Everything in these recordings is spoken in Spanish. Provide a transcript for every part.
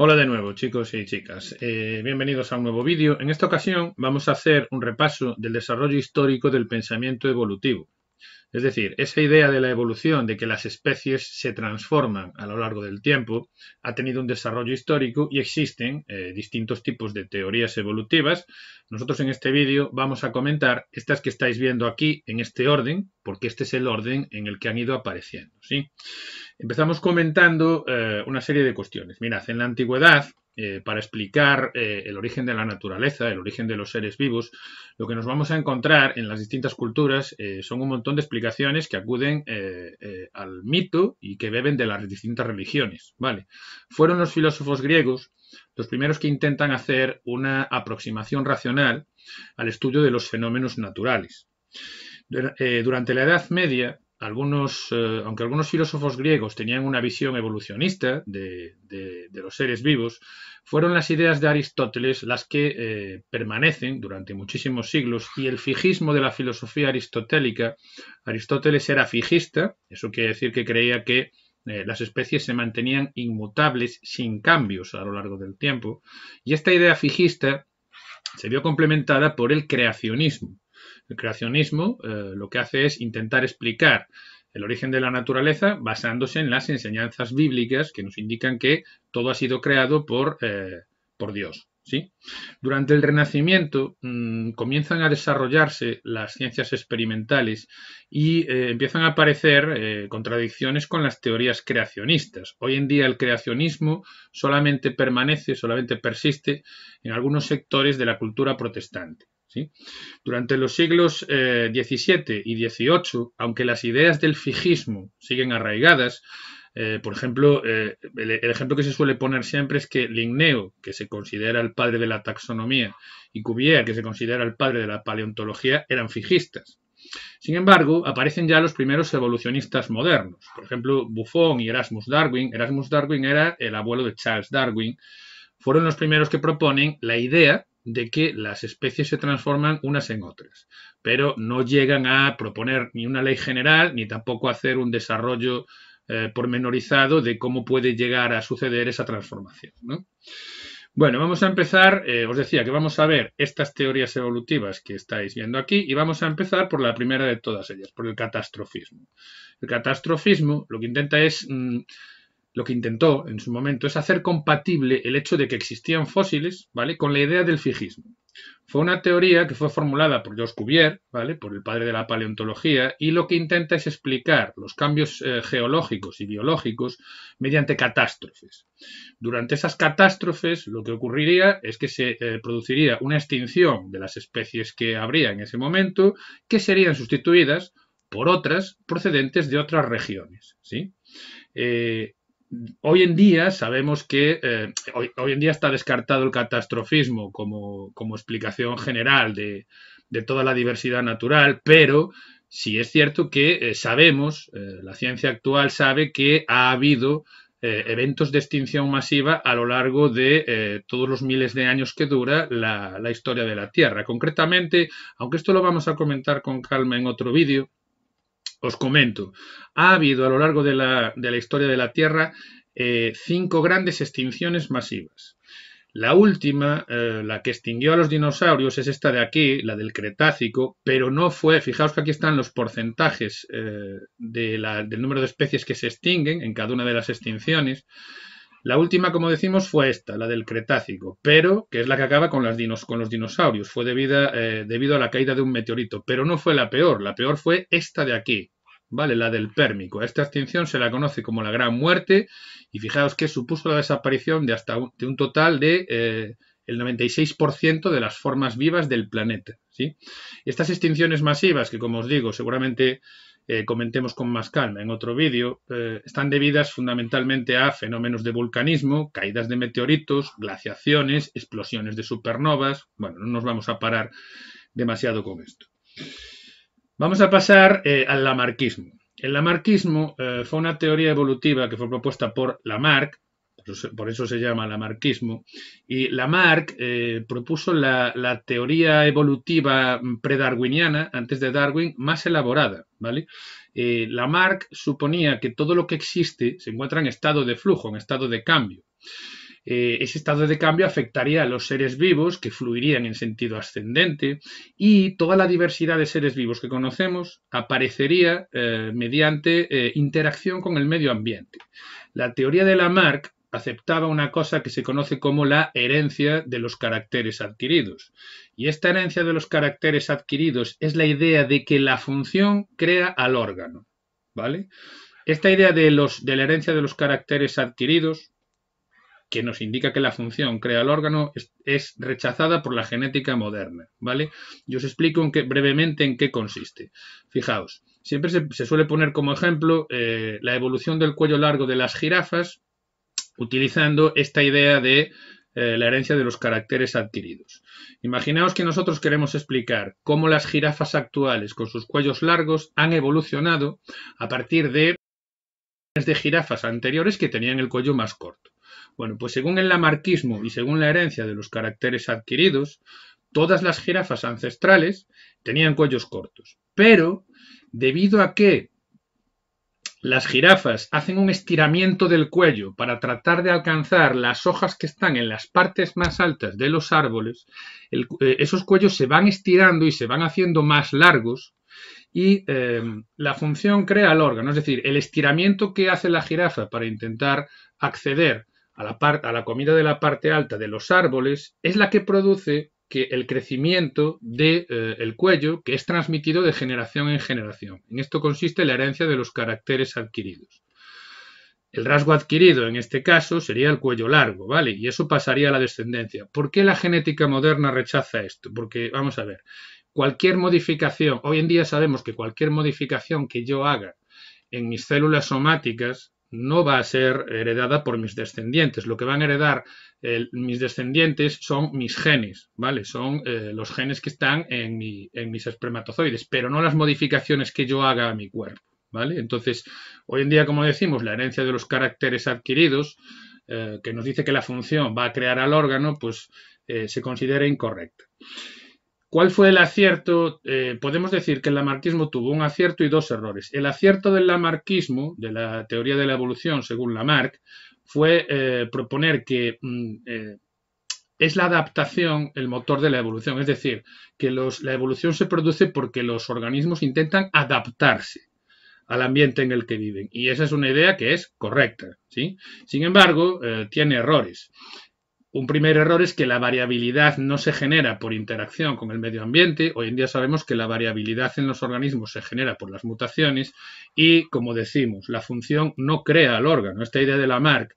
Hola de nuevo chicos y chicas, eh, bienvenidos a un nuevo vídeo. En esta ocasión vamos a hacer un repaso del desarrollo histórico del pensamiento evolutivo. Es decir, esa idea de la evolución, de que las especies se transforman a lo largo del tiempo, ha tenido un desarrollo histórico y existen eh, distintos tipos de teorías evolutivas. Nosotros en este vídeo vamos a comentar estas que estáis viendo aquí en este orden, porque este es el orden en el que han ido apareciendo. Empezamos comentando eh, una serie de cuestiones. Mirad, en la antigüedad eh, para explicar eh, el origen de la naturaleza, el origen de los seres vivos, lo que nos vamos a encontrar en las distintas culturas eh, son un montón de explicaciones que acuden al mito y que beben de las distintas religiones. ¿vale? Fueron los filósofos griegos los primeros que intentan hacer una aproximación racional al estudio de los fenómenos naturales. Durante la Edad Media, algunos, eh, aunque algunos filósofos griegos tenían una visión evolucionista de, los seres vivos, fueron las ideas de Aristóteles las que eh, permanecen durante muchísimos siglos y el fijismo de la filosofía aristotélica. Aristóteles era fijista, eso quiere decir que creía que eh, las especies se mantenían inmutables sin cambios a lo largo del tiempo, y esta idea fijista se vio complementada por el creacionismo. El creacionismo eh, lo que hace es intentar explicar el origen de la naturaleza basándose en las enseñanzas bíblicas que nos indican que todo ha sido creado por, eh, Dios. ¿sí? Durante el Renacimiento mm, comienzan a desarrollarse las ciencias experimentales y eh, empiezan a aparecer contradicciones con las teorías creacionistas. Hoy en día el creacionismo solamente permanece, solamente persiste en algunos sectores de la cultura protestante. Durante los siglos XVII eh, y XVIII, aunque las ideas del fijismo siguen arraigadas, eh, por ejemplo, eh, el, el, ejemplo que se suele poner siempre es que Linneo, que se considera el padre de la taxonomía, y Cuvier, que se considera el padre de la paleontología, eran fijistas. Sin embargo, aparecen ya los primeros evolucionistas modernos. Por ejemplo, Buffon y Erasmus Darwin. Erasmus Darwin era el abuelo de Charles Darwin. Fueron los primeros que proponen la idea de que las especies se transforman unas en otras, pero no llegan a proponer ni una ley general ni tampoco hacer un desarrollo eh, pormenorizado de cómo puede llegar a suceder esa transformación. Bueno, vamos a empezar, eh, os decía que vamos a ver estas teorías evolutivas que estáis viendo aquí y vamos a empezar por la primera de todas ellas, por el catastrofismo. El catastrofismo lo que intenta es... Mm, lo que intentó en su momento es hacer compatible el hecho de que existían fósiles, ¿vale? Con la idea del fijismo. Fue una teoría que fue formulada por Georges Cuvier, ¿vale? Por el padre de la paleontología, y lo que intenta es explicar los cambios eh, geológicos y biológicos mediante catástrofes. Durante esas catástrofes, lo que ocurriría es que se eh, produciría una extinción de las especies que habría en ese momento, que serían sustituidas por otras procedentes de otras regiones, ¿sí? Eh, hoy en día sabemos que eh, hoy, en día está descartado el catastrofismo como, explicación general de, toda la diversidad natural, pero sí es cierto que eh, sabemos, eh, la ciencia actual sabe que ha habido eventos de extinción masiva a lo largo de todos los miles de años que dura la, la historia de la Tierra. Concretamente, aunque esto lo vamos a comentar con calma en otro vídeo, os comento, ha habido a lo largo de la, historia de la Tierra eh, cinco grandes extinciones masivas. La última, eh, la que extinguió a los dinosaurios, es esta de aquí, la del Cretácico, pero no fue, fijaos que aquí están los porcentajes eh, del número de especies que se extinguen en cada una de las extinciones. La última, como decimos, fue esta, la del Cretácico, pero que es la que acaba con, dinos, con los dinosaurios. Fue eh, debido a la caída de un meteorito, pero no fue la peor. La peor fue esta de aquí, ¿vale? La del Pérmico. Esta extinción se la conoce como la Gran Muerte y fijaos que supuso la desaparición de hasta un, total de eh, el 96% de las formas vivas del planeta. ¿sí? Estas extinciones masivas, que como os digo, seguramente eh, comentemos con más calma en otro vídeo, eh, están debidas fundamentalmente a fenómenos de vulcanismo, caídas de meteoritos, glaciaciones, explosiones de supernovas. Bueno, no nos vamos a parar demasiado con esto. Vamos a pasar eh, al lamarquismo. El lamarquismo fue una teoría evolutiva que fue propuesta por Lamarck por eso se llama lamarquismo, y Lamarck eh, propuso la, teoría evolutiva predarwiniana, antes de Darwin, más elaborada. ¿vale? Eh, Lamarck suponía que todo lo que existe se encuentra en estado de flujo, en estado de cambio. Eh, ese estado de cambio afectaría a los seres vivos que fluirían en sentido ascendente y toda la diversidad de seres vivos que conocemos aparecería mediante interacción con el medio ambiente. La teoría de Lamarck aceptaba una cosa que se conoce como la herencia de los caracteres adquiridos. Y esta herencia de los caracteres adquiridos es la idea de que la función crea al órgano. ¿Vale? Esta idea de, los, de la herencia de los caracteres adquiridos, que nos indica que la función crea el órgano, es, rechazada por la genética moderna. ¿Vale? Yo os explico brevemente en qué consiste. Fijaos, siempre se, suele poner como ejemplo eh, la evolución del cuello largo de las jirafas utilizando esta idea de eh, la herencia de los caracteres adquiridos. Imaginaos que nosotros queremos explicar cómo las jirafas actuales con sus cuellos largos han evolucionado a partir de de jirafas anteriores que tenían el cuello más corto. Bueno, pues según el lamarquismo y según la herencia de los caracteres adquiridos, todas las jirafas ancestrales tenían cuellos cortos. Pero, debido a que las jirafas hacen un estiramiento del cuello para tratar de alcanzar las hojas que están en las partes más altas de los árboles. Eh, esos cuellos se van estirando y se van haciendo más largos y eh, la función crea el órgano. Es decir, el estiramiento que hace la jirafa para intentar acceder a la comida de la parte alta de los árboles es la que produce que el crecimiento del de, eh, el cuello que es transmitido de generación en generación. En esto consiste la herencia de los caracteres adquiridos. El rasgo adquirido en este caso sería el cuello largo, ¿vale? Y eso pasaría a la descendencia. ¿Por qué la genética moderna rechaza esto? Porque, vamos a ver, cualquier modificación, hoy en día sabemos que cualquier modificación que yo haga en mis células somáticas no va a ser heredada por mis descendientes. Lo que van a heredar mis descendientes son mis genes, ¿vale? Son eh, los genes que están en, mis espermatozoides, pero no las modificaciones que yo haga a mi cuerpo, ¿vale? Entonces, hoy en día, como decimos, la herencia de los caracteres adquiridos, eh, que nos dice que la función va a crear al órgano, pues eh, se considera incorrecta. ¿Cuál fue el acierto? Eh, podemos decir que el lamarquismo tuvo un acierto y dos errores. El acierto del lamarquismo, de la teoría de la evolución según Lamarck, fue eh, proponer que mm, eh, es la adaptación el motor de la evolución, es decir, que la evolución se produce porque los organismos intentan adaptarse al ambiente en el que viven. Y esa es una idea que es correcta. ¿sí? Sin embargo, tiene errores. Un primer error es que la variabilidad no se genera por interacción con el medio ambiente. Hoy en día sabemos que la variabilidad en los organismos se genera por las mutaciones y, como decimos, la función no crea al órgano. Esta idea de Lamarck,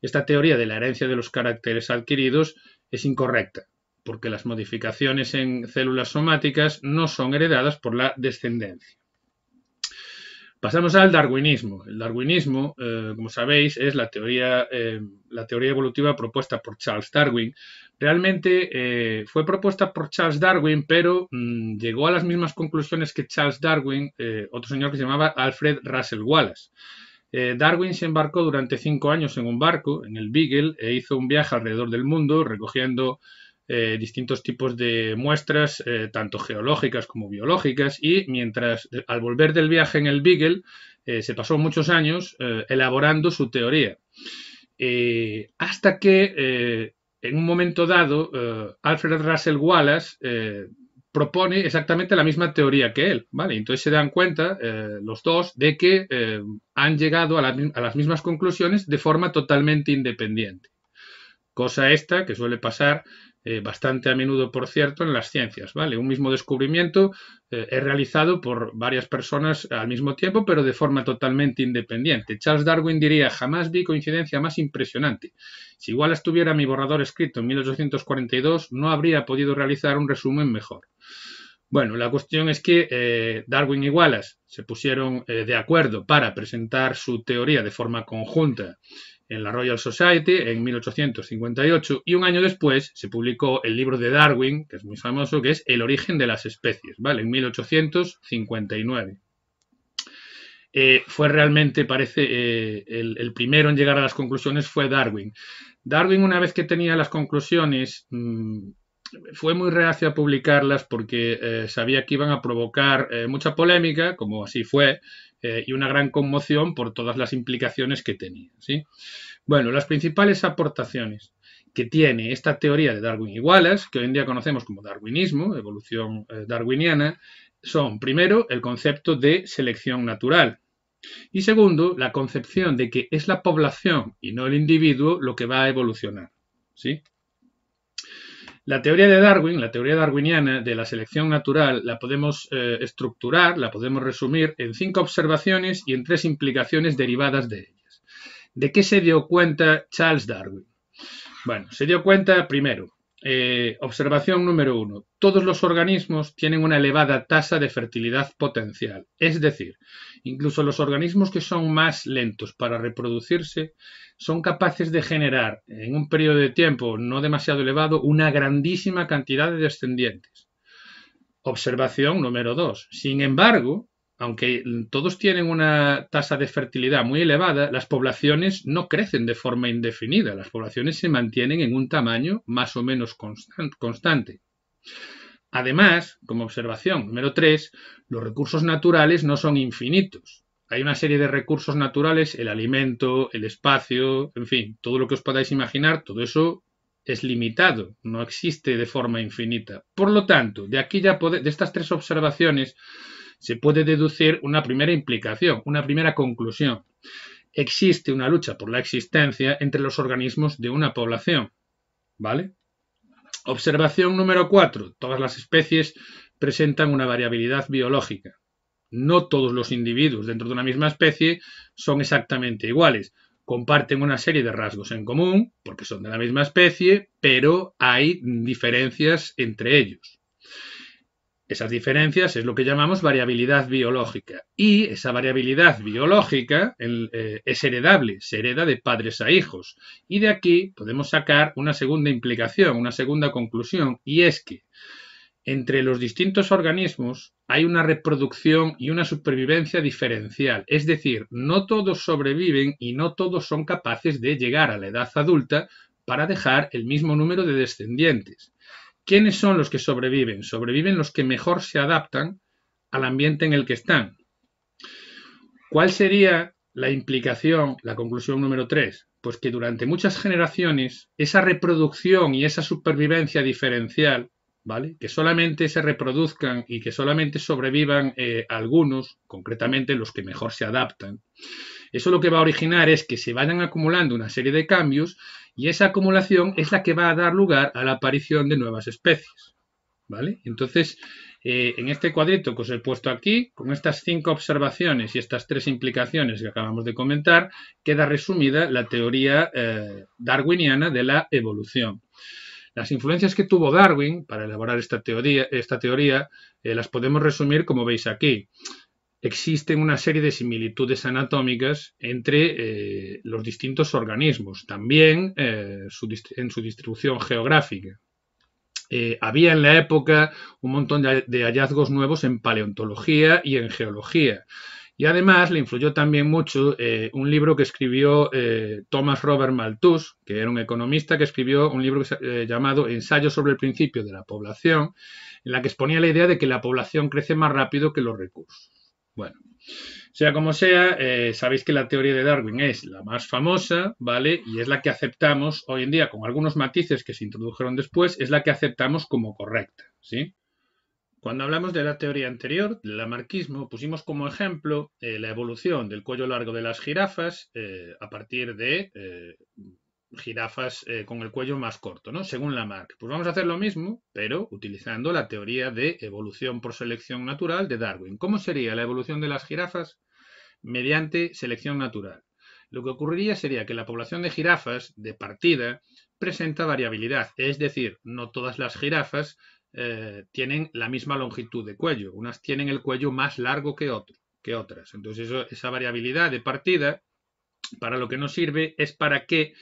esta teoría de la herencia de los caracteres adquiridos, es incorrecta, porque las modificaciones en células somáticas no son heredadas por la descendencia. Pasamos al darwinismo. El darwinismo, eh, como sabéis, es eh, la teoría, evolutiva propuesta por Charles Darwin. Realmente eh, fue propuesta por Charles Darwin, pero mm, llegó a las mismas conclusiones que Charles Darwin, otro señor que se llamaba Alfred Russell Wallace. Darwin se embarcó durante cinco años en un barco, en el Beagle, e hizo un viaje alrededor del mundo recogiendo eh, distintos tipos de muestras, eh, tanto geológicas como biológicas, y mientras, eh, al volver del viaje en el Beagle, se pasó muchos años elaborando su teoría. hasta que, en un momento dado, Alfred Russell Wallace propone exactamente la misma teoría que él, ¿vale? Entonces se dan cuenta los dos de que han llegado a, las mismas conclusiones de forma totalmente independiente. Cosa esta que suele pasar eh, bastante a menudo, por cierto, en las ciencias, ¿vale? Un mismo descubrimiento es eh, realizado por varias personas al mismo tiempo, pero de forma totalmente independiente. Charles Darwin diría, jamás vi coincidencia más impresionante. Si igual estuviera mi borrador escrito en 1842, no habría podido realizar un resumen mejor. Bueno, la cuestión es que eh, Darwin y Wallace se pusieron de acuerdo para presentar su teoría de forma conjunta en la Royal Society en 1858 y un año después se publicó el libro de Darwin, que es muy famoso, que es El origen de las especies, ¿vale? En 1859. Eh, fue realmente, parece, eh, el, primero en llegar a las conclusiones fue Darwin. Darwin, una vez que tenía las conclusiones, mm, fue muy reacio a publicarlas porque eh, sabía que iban a provocar mucha polémica, como así fue, eh, y una gran conmoción por todas las implicaciones que tenía. ¿sí? Bueno, las principales aportaciones que tiene esta teoría de Darwin iguales que hoy en día conocemos como darwinismo, evolución eh, darwiniana, son, primero, el concepto de selección natural. Y segundo, la concepción de que es la población y no el individuo lo que va a evolucionar. ¿sí? La teoría de Darwin, la teoría darwiniana de la selección natural, la podemos eh, estructurar, la podemos resumir en cinco observaciones y en tres implicaciones derivadas de ellas. ¿De qué se dio cuenta Charles Darwin? Bueno, se dio cuenta primero eh, observación número uno. Todos los organismos tienen una elevada tasa de fertilidad potencial. Es decir, incluso los organismos que son más lentos para reproducirse son capaces de generar en un periodo de tiempo no demasiado elevado una grandísima cantidad de descendientes. Observación número dos. Sin embargo, aunque todos tienen una tasa de fertilidad muy elevada, las poblaciones no crecen de forma indefinida, las poblaciones se mantienen en un tamaño más o menos constante. Además, como observación número tres, los recursos naturales no son infinitos. Hay una serie de recursos naturales, el alimento, el espacio, en fin, todo lo que os podáis imaginar, todo eso es limitado, no existe de forma infinita. Por lo tanto, de aquí ya de estas tres observaciones se puede deducir una primera implicación, una primera conclusión. Existe una lucha por la existencia entre los organismos de una población. ¿Vale? Observación número 4. Todas las especies presentan una variabilidad biológica. No todos los individuos dentro de una misma especie son exactamente iguales. Comparten una serie de rasgos en común, porque son de la misma especie, pero hay diferencias entre ellos. Esas diferencias es lo que llamamos variabilidad biológica. Y esa variabilidad biológica eh, es heredable, se hereda de padres a hijos. Y de aquí podemos sacar una segunda implicación, una segunda conclusión, y es que entre los distintos organismos hay una reproducción y una supervivencia diferencial. Es decir, no todos sobreviven y no todos son capaces de llegar a la edad adulta para dejar el mismo número de descendientes. ¿Quiénes son los que sobreviven? Sobreviven los que mejor se adaptan al ambiente en el que están. ¿Cuál sería la implicación, la conclusión número tres? Pues que durante muchas generaciones esa reproducción y esa supervivencia diferencial, ¿vale? Que solamente se reproduzcan y que solamente sobrevivan eh, algunos, concretamente los que mejor se adaptan. Eso lo que va a originar es que se vayan acumulando una serie de cambios y esa acumulación es la que va a dar lugar a la aparición de nuevas especies. ¿Vale? Entonces, eh, en este cuadrito que os he puesto aquí, con estas cinco observaciones y estas tres implicaciones que acabamos de comentar, queda resumida la teoría eh, darwiniana de la evolución. Las influencias que tuvo Darwin para elaborar esta teoría, esta teoría eh, las podemos resumir como veis aquí existen una serie de similitudes anatómicas entre eh, los distintos organismos, también eh, en su distribución geográfica. Eh, había en la época un montón de, hallazgos nuevos en paleontología y en geología. Y además le influyó también mucho un libro que escribió Thomas Robert Malthus, que era un economista que escribió un libro llamado Ensayo sobre el principio de la población, en la que exponía la idea de que la población crece más rápido que los recursos. Bueno, sea como sea, eh, sabéis que la teoría de Darwin es la más famosa, ¿vale? Y es la que aceptamos hoy en día, con algunos matices que se introdujeron después, es la que aceptamos como correcta, ¿sí? Cuando hablamos de la teoría anterior, del amarquismo, pusimos como ejemplo eh, la evolución del cuello largo de las jirafas eh, a partir de jirafas eh, con el cuello más corto, ¿no? Según Lamarck. Pues vamos a hacer lo mismo, pero utilizando la teoría de evolución por selección natural de Darwin. ¿Cómo sería la evolución de las jirafas? Mediante selección natural. Lo que ocurriría sería que la población de jirafas de partida presenta variabilidad, es decir, no todas las jirafas eh, tienen la misma longitud de cuello, unas tienen el cuello más largo que, que otras. Entonces, esa variabilidad de partida, para lo que nos sirve es para que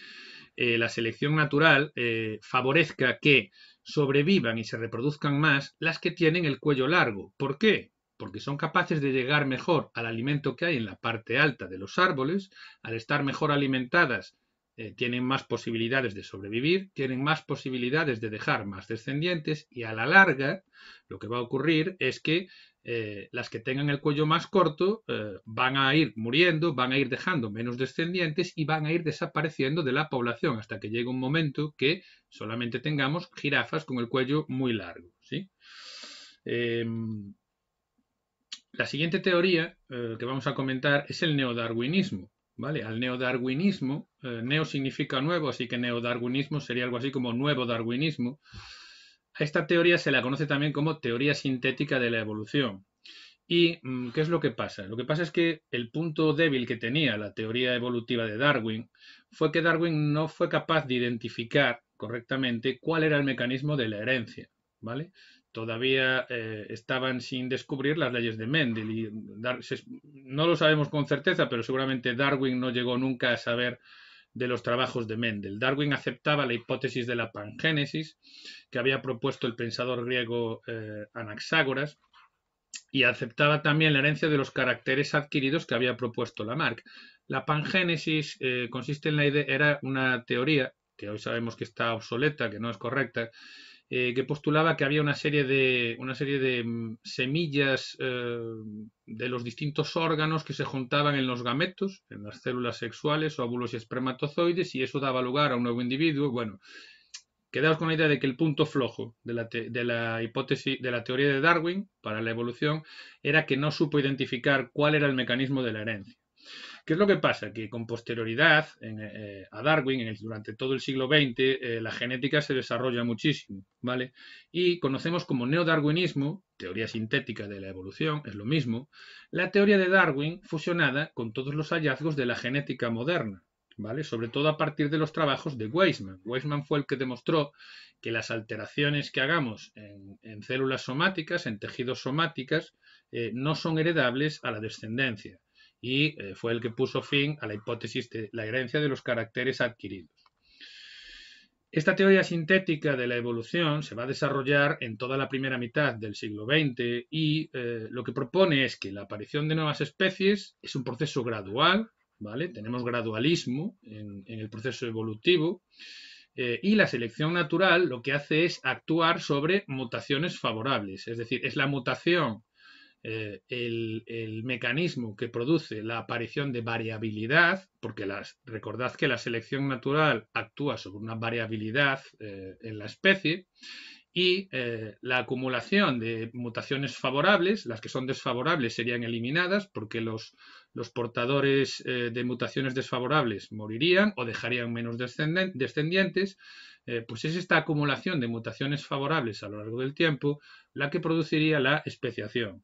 eh, la selección natural eh, favorezca que sobrevivan y se reproduzcan más las que tienen el cuello largo. ¿Por qué? Porque son capaces de llegar mejor al alimento que hay en la parte alta de los árboles, al estar mejor alimentadas eh, tienen más posibilidades de sobrevivir, tienen más posibilidades de dejar más descendientes y a la larga lo que va a ocurrir es que eh, las que tengan el cuello más corto eh, van a ir muriendo, van a ir dejando menos descendientes y van a ir desapareciendo de la población hasta que llegue un momento que solamente tengamos jirafas con el cuello muy largo. Em, la siguiente teoría eh, que vamos a comentar es el neodarwinismo. ¿Vale? Al neodarwinismo, neo significa nuevo, así que neodarwinismo sería algo así como nuevo darwinismo esta teoría se la conoce también como teoría sintética de la evolución. ¿Y mm, qué es lo que pasa? Lo que pasa es que el punto débil que tenía la teoría evolutiva de Darwin fue que Darwin no fue capaz de identificar correctamente cuál era el mecanismo de la herencia. ¿Vale? Todavía eh, estaban sin descubrir las leyes de Mendel y mm, no lo sabemos con certeza, pero seguramente Darwin no llegó nunca a saber de los trabajos de Mendel. Darwin aceptaba la hipótesis de la pangénesis que había propuesto el pensador griego eh, Anaxágoras y aceptaba también la herencia de los caracteres adquiridos que había propuesto Lamarck. La pangénesis eh, consiste en la idea, era una teoría que hoy sabemos que está obsoleta, que no es correcta, eh, que postulaba que había una serie de, una serie de mm, semillas eh, de los distintos órganos que se juntaban en los gametos, en las células sexuales, óvulos y espermatozoides, y eso daba lugar a un nuevo individuo. Bueno, quedaos con la idea de que el punto flojo de la, de la, hipótesis, de la teoría de Darwin para la evolución, era que no supo identificar cuál era el mecanismo de la herencia. ¿Qué es lo que pasa? Que con posterioridad eh, a Darwin, durante todo el siglo XX, eh, la genética se desarrolla muchísimo, ¿vale? Y conocemos como neodarwinismo, teoría sintética de la evolución, es lo mismo, la teoría de Darwin fusionada con todos los hallazgos de la genética moderna. ¿Vale? Sobre todo a partir de los trabajos de Weismann. Weismann fue el que demostró que las alteraciones que hagamos en, células somáticas, en tejidos somáticos, eh, no son heredables a la descendencia y eh, fue el que puso fin a la hipótesis de la herencia de los caracteres adquiridos. Esta teoría sintética de la evolución se va a desarrollar en toda la primera mitad del siglo XX y eh, lo que propone es que la aparición de nuevas especies es un proceso gradual, ¿vale? Tenemos gradualismo en, el proceso evolutivo eh, y la selección natural lo que hace es actuar sobre mutaciones favorables, es decir, es la mutación eh, el, mecanismo que produce la aparición de variabilidad, porque las, recordad que la selección natural actúa sobre una variabilidad eh, en la especie, y eh, la acumulación de mutaciones favorables, las que son desfavorables serían eliminadas porque los, portadores de mutaciones desfavorables morirían o dejarían menos descendientes, pues es esta acumulación de mutaciones favorables a lo largo del tiempo la que produciría la especiación.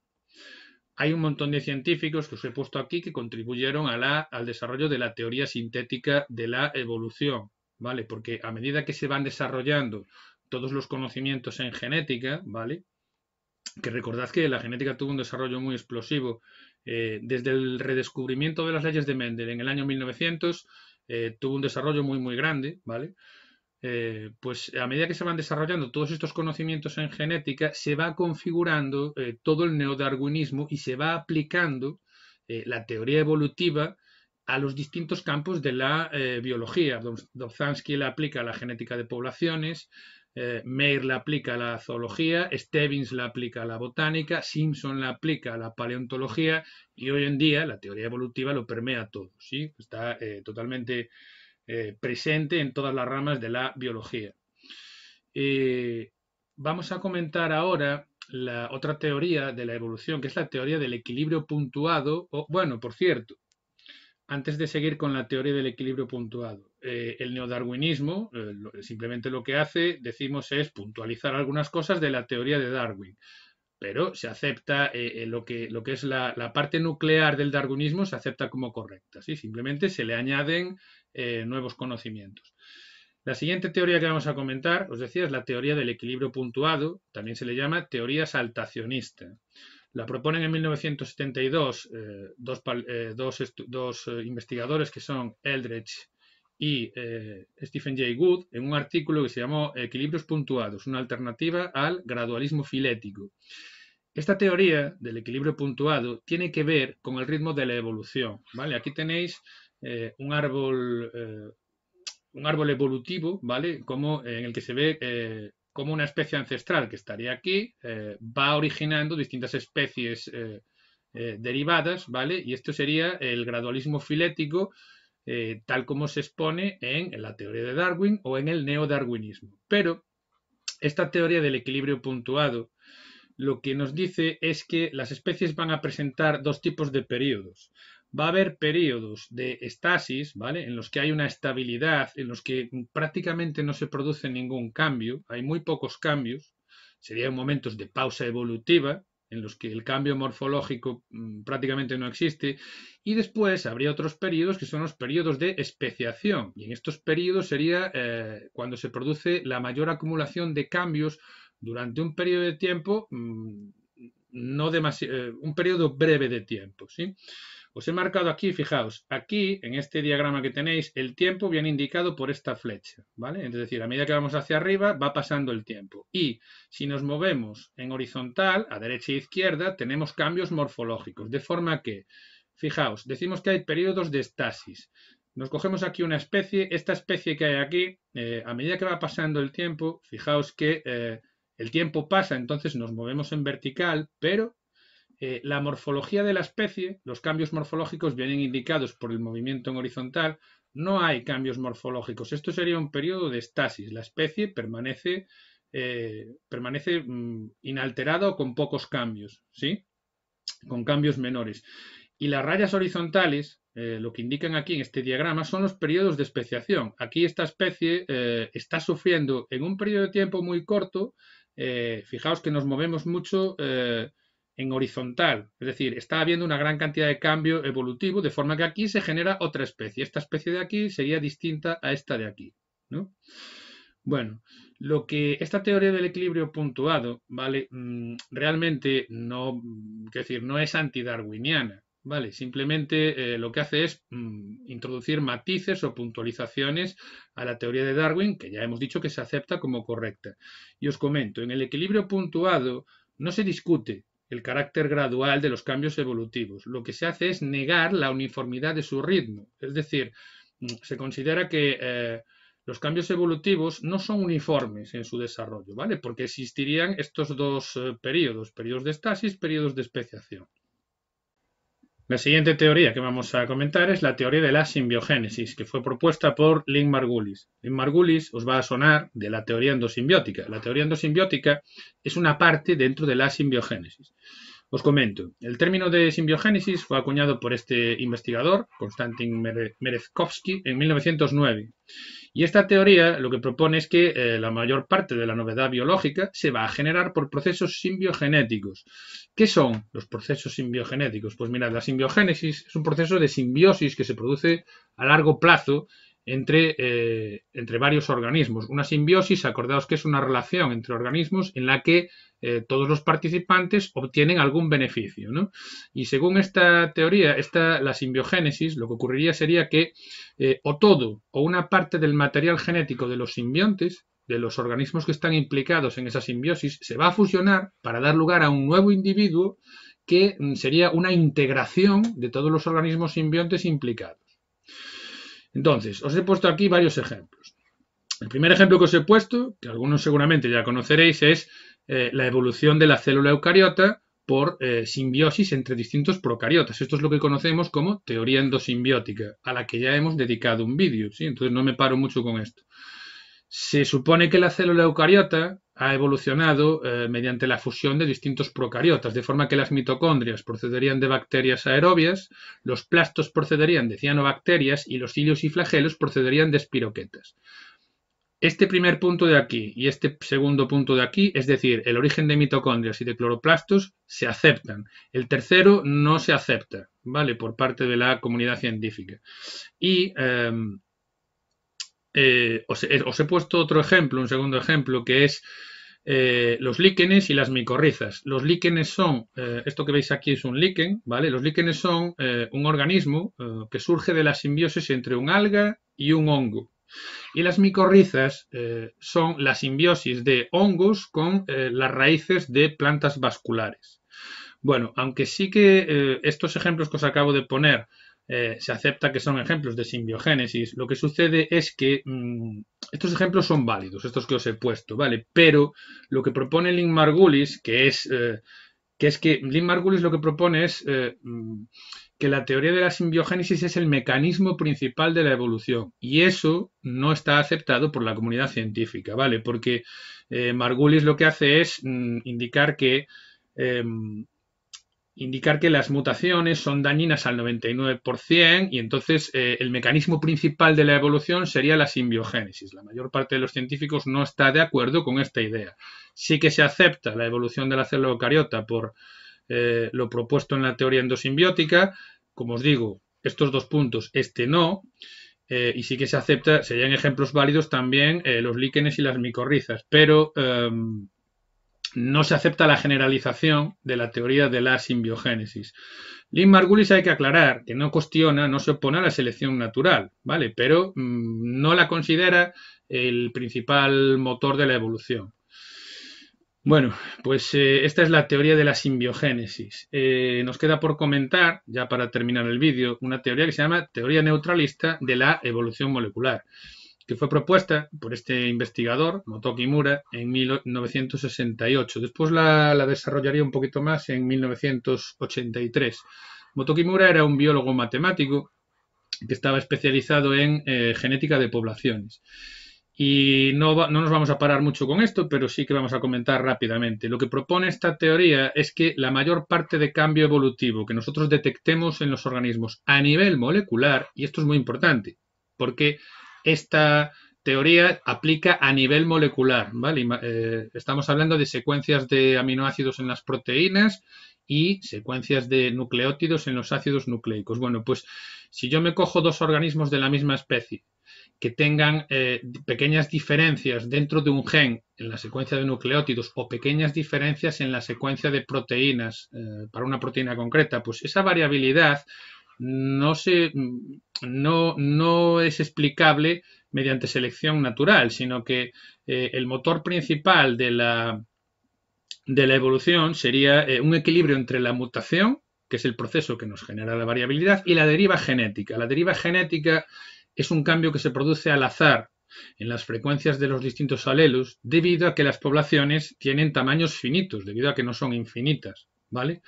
Hay un montón de científicos que os he puesto aquí que contribuyeron a la, al desarrollo de la teoría sintética de la evolución, ¿vale? Porque a medida que se van desarrollando todos los conocimientos en genética, ¿vale? Que recordad que la genética tuvo un desarrollo muy explosivo. Eh, desde el redescubrimiento de las leyes de Mendel en el año 1900, eh, tuvo un desarrollo muy, muy grande, ¿vale? Eh, pues a medida que se van desarrollando todos estos conocimientos en genética, se va configurando eh, todo el neodarwinismo y se va aplicando eh, la teoría evolutiva a los distintos campos de la biología. Dobzhansky la aplica a la genética de poblaciones, mayr la aplica a la zoología, Stevens la aplica a la botánica, Simpson la aplica a la paleontología y hoy en día la teoría evolutiva lo permea todo. Está totalmente eh, presente en todas las ramas de la biología. Eh, vamos a comentar ahora la otra teoría de la evolución, que es la teoría del equilibrio puntuado. O, bueno, por cierto, antes de seguir con la teoría del equilibrio puntuado, eh, el neodarwinismo simplemente lo que hace, decimos, es puntualizar algunas cosas de la teoría de Darwin pero se acepta eh, eh, lo, que, es la, parte nuclear del darwinismo, se acepta como correcta, simplemente se le añaden eh, nuevos conocimientos. La siguiente teoría que vamos a comentar, os decía, es la teoría del equilibrio puntuado, también se le llama teoría saltacionista. La proponen en 1972 dos, investigadores que son Eldredge y Stephen Jay Good en un artículo que se llamó Equilibrios puntuados, una alternativa al gradualismo filético. Esta teoría del equilibrio puntuado tiene que ver con el ritmo de la evolución. ¿vale? Aquí tenéis eh, un árbol. Eh, un árbol evolutivo, ¿vale? Como, eh, en el que se ve como una especie ancestral que estaría aquí, va originando distintas especies derivadas, ¿vale? Y esto sería el gradualismo filético, tal como se expone en la teoría de Darwin o en el neodarwinismo. Pero esta teoría del equilibrio puntuado lo que nos dice es que las especies van a presentar dos tipos de periodos. Va a haber periodos de estasis, ¿vale? En los que hay una estabilidad, en los que prácticamente no se produce ningún cambio, hay muy pocos cambios. Serían momentos de pausa evolutiva, en los que el cambio morfológico mm, prácticamente no existe. Y después habría otros periodos que son los periodos de especiación. Y en estos periodos sería eh, cuando se produce la mayor acumulación de cambios durante un periodo de tiempo, mm, no demasiado, eh, un periodo breve de tiempo, ¿sí? Os he marcado aquí, fijaos, aquí en este diagrama que tenéis, el tiempo viene indicado por esta flecha, ¿vale? Es decir, a medida que vamos hacia arriba, va pasando el tiempo. Y si nos movemos en horizontal, a derecha e izquierda, tenemos cambios morfológicos, de forma que, fijaos, decimos que hay periodos de estasis. Nos cogemos aquí una especie, esta especie que hay aquí, eh, a medida que va pasando el tiempo, fijaos que... Eh, el tiempo pasa, entonces nos movemos en vertical, pero eh, la morfología de la especie, los cambios morfológicos vienen indicados por el movimiento en horizontal, no hay cambios morfológicos. Esto sería un periodo de estasis. La especie permanece, eh, permanece mm, inalterada o con pocos cambios, ¿sí? con cambios menores. Y las rayas horizontales, eh, lo que indican aquí en este diagrama, son los periodos de especiación. Aquí esta especie está sufriendo en un periodo de tiempo muy corto eh, fijaos que nos movemos mucho eh, en horizontal, es decir, está habiendo una gran cantidad de cambio evolutivo, de forma que aquí se genera otra especie. Esta especie de aquí sería distinta a esta de aquí. ¿no? Bueno, lo que esta teoría del equilibrio puntuado, ¿vale? Mm, realmente no, mm, decir, no es antidarwiniana. Vale, simplemente eh, lo que hace es mm, introducir matices o puntualizaciones a la teoría de Darwin, que ya hemos dicho que se acepta como correcta. Y os comento, en el equilibrio puntuado no se discute el carácter gradual de los cambios evolutivos. Lo que se hace es negar la uniformidad de su ritmo. Es decir, mm, se considera que eh, los cambios evolutivos no son uniformes en su desarrollo, ¿vale? Porque existirían estos dos eh, periodos, periodos de estasis, periodos de especiación. La siguiente teoría que vamos a comentar es la teoría de la simbiogénesis, que fue propuesta por Lynn Margulis. Lynn Margulis os va a sonar de la teoría endosimbiótica. La teoría endosimbiótica es una parte dentro de la simbiogénesis. Os comento, el término de simbiogénesis fue acuñado por este investigador, Konstantin Merezkovsky, en 1909 y esta teoría lo que propone es que eh, la mayor parte de la novedad biológica se va a generar por procesos simbiogenéticos. ¿Qué son los procesos simbiogenéticos? Pues mira, la simbiogénesis es un proceso de simbiosis que se produce a largo plazo eh, entre, varios organismos. Una simbiosis, acordaos que es una relación entre organismos en la que eh, todos los participantes obtienen algún beneficio. Y según esta teoría, esta, la simbiogénesis, lo que ocurriría sería que eh, o todo o una parte del material genético de los simbiontes, de los organismos que están implicados en esa simbiosis, se va a fusionar para dar lugar a un nuevo individuo que mm, sería una integración de todos los organismos simbiontes implicados. Entonces, os he puesto aquí varios ejemplos. El primer ejemplo que os he puesto, que algunos seguramente ya conoceréis, es eh, la evolución de la célula eucariota por eh, simbiosis entre distintos procariotas. Esto es lo que conocemos como teoría endosimbiótica, a la que ya hemos dedicado un vídeo. ¿sí? Entonces no me paro mucho con esto. Se supone que la célula eucariota ha evolucionado eh, mediante la fusión de distintos procariotas, de forma que las mitocondrias procederían de bacterias aerobias, los plastos procederían de cianobacterias y los cilios y flagelos procederían de espiroquetas. Este primer punto de aquí y este segundo punto de aquí, es decir, el origen de mitocondrias y de cloroplastos, se aceptan. El tercero no se acepta, ¿vale? Por parte de la comunidad científica. Y em, eh, os, he puesto otro ejemplo, un segundo ejemplo, que es eh, los líquenes y las micorrizas. Los líquenes son, eh, esto que veis aquí es un líquen, ¿vale? Los líquenes son un organismo que surge de la simbiosis entre un alga y un hongo. Y las micorrizas son la simbiosis de hongos con las raíces de plantas vasculares. Bueno, aunque sí que estos ejemplos que os acabo de poner eh, se acepta que son ejemplos de simbiogénesis. Lo que sucede es que mm, estos ejemplos son válidos, estos que os he puesto, ¿vale? Pero lo que propone Lynn Margulis, que es eh, que, es Margulis lo que propone es eh, mm, que la teoría de la simbiogénesis es el mecanismo principal de la evolución. Y eso no está aceptado por la comunidad científica, ¿vale? Porque Margulis lo que hace es mm, indicar que em, indicar que las mutaciones son dañinas al 99% y entonces eh, el mecanismo principal de la evolución sería la simbiogénesis. La mayor parte de los científicos no está de acuerdo con esta idea. Sí que se acepta la evolución de la célula eucariota por eh, lo propuesto en la teoría endosimbiótica. Como os digo, estos dos puntos, este no. Eh, y sí que se acepta, serían ejemplos válidos también los líquenes y las micorrizas, pero em, no se acepta la generalización de la teoría de la simbiogénesis. Lynn Margulis hay que aclarar que no cuestiona, no se opone a la selección natural, ¿vale? Pero mm, no la considera el principal motor de la evolución. Bueno, pues eh, esta es la teoría de la simbiogénesis. Eh, nos queda por comentar, ya para terminar el vídeo, una teoría que se llama teoría neutralista de la evolución molecular que fue propuesta por este investigador, Motoki Mura, en 1968. Después la, desarrollaría un poquito más en 1983. Motoki Mura era un biólogo matemático que estaba especializado en eh, genética de poblaciones. Y no, no, nos vamos a parar mucho con esto, pero sí que vamos a comentar rápidamente. Lo que propone esta teoría es que la mayor parte de cambio evolutivo que nosotros detectemos en los organismos a nivel molecular, y esto es muy importante, porque esta teoría aplica a nivel molecular. ¿vale? Eh, estamos hablando de secuencias de aminoácidos en las proteínas y secuencias de nucleótidos en los ácidos nucleicos. Bueno, pues si yo me cojo dos organismos de la misma especie que tengan eh, pequeñas diferencias dentro de un gen en la secuencia de nucleótidos o pequeñas diferencias en la secuencia de proteínas eh, para una proteína concreta, pues esa variabilidad no, es explicable mediante selección natural, sino que eh, el motor principal de la, evolución sería eh, un equilibrio entre la mutación, que es el proceso que nos genera la variabilidad, y la deriva genética. La deriva genética es un cambio que se produce al azar en las frecuencias de los distintos alelos debido a que las poblaciones tienen tamaños finitos, debido a que no son infinitas. ¿vale?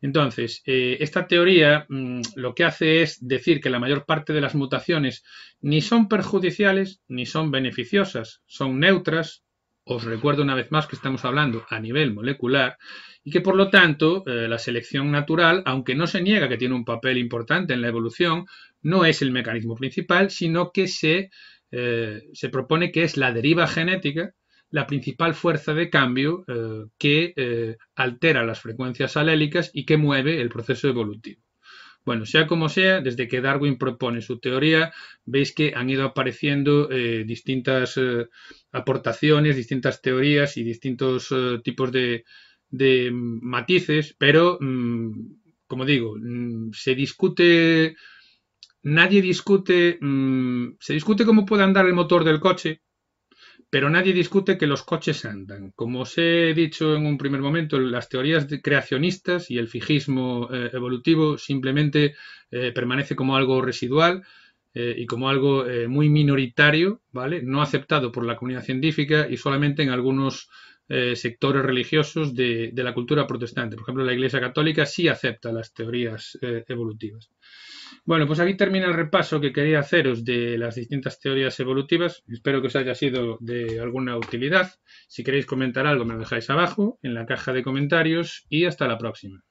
Entonces, eh, esta teoría mm, lo que hace es decir que la mayor parte de las mutaciones ni son perjudiciales ni son beneficiosas, son neutras. Os recuerdo una vez más que estamos hablando a nivel molecular y que por lo tanto eh, la selección natural, aunque no se niega que tiene un papel importante en la evolución, no es el mecanismo principal, sino que se, eh, se propone que es la deriva genética la principal fuerza de cambio eh, que eh, altera las frecuencias alélicas y que mueve el proceso evolutivo. Bueno, sea como sea, desde que Darwin propone su teoría, veis que han ido apareciendo eh, distintas aportaciones, distintas teorías y distintos tipos de, matices, pero, mm, como digo, mm, se discute nadie discute, mm, se discute cómo puede andar el motor del coche, pero nadie discute que los coches andan. Como os he dicho en un primer momento, las teorías creacionistas y el fijismo eh, evolutivo simplemente eh, permanece como algo residual eh, y como algo muy minoritario, ¿vale? No aceptado por la comunidad científica y solamente en algunos eh, sectores religiosos de, la cultura protestante. Por ejemplo, la Iglesia Católica sí acepta las teorías eh, evolutivas. Bueno, pues aquí termina el repaso que quería haceros de las distintas teorías evolutivas. Espero que os haya sido de alguna utilidad. Si queréis comentar algo, me lo dejáis abajo en la caja de comentarios y hasta la próxima.